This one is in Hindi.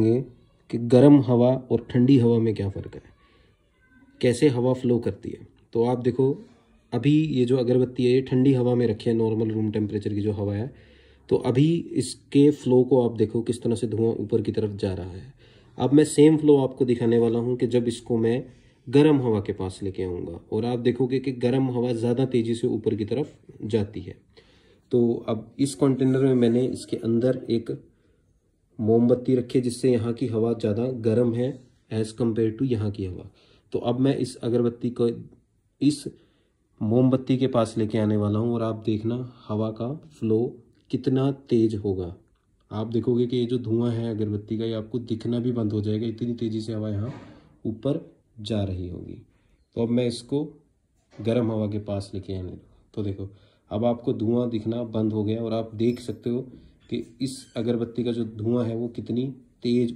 कि गर्म हवा और ठंडी हवा में क्या फ़र्क है कैसे हवा फ्लो करती है तो आप देखो अभी ये जो अगरबत्ती है ये ठंडी हवा में रखी है नॉर्मल रूम टेम्परेचर की जो हवा है तो अभी इसके फ्लो को आप देखो किस तरह से धुआं ऊपर की तरफ जा रहा है अब मैं सेम फ्लो आपको दिखाने वाला हूँ कि जब इसको मैं गर्म हवा के पास लेके आऊँगा और आप देखोगे कि गर्म हवा ज़्यादा तेज़ी से ऊपर की तरफ जाती है तो अब इस कंटेनर में मैंने इसके अंदर एक मोमबत्ती है जिससे यहाँ की हवा ज़्यादा गर्म है एज़ कम्पेयर टू यहाँ की हवा तो अब मैं इस अगरबत्ती को इस मोमबत्ती के पास लेके आने वाला हूँ और आप देखना हवा का फ्लो कितना तेज होगा आप देखोगे कि ये जो धुआं है अगरबत्ती का ये आपको दिखना भी बंद हो जाएगा इतनी तेज़ी से हवा यहाँ ऊपर जा रही होगी तो अब मैं इसको गर्म हवा के पास लेके आने तो देखो अब आपको धुआं दिखना बंद हो गया और आप देख सकते हो कि इस अगरबत्ती का जो धुआं है वो कितनी तेज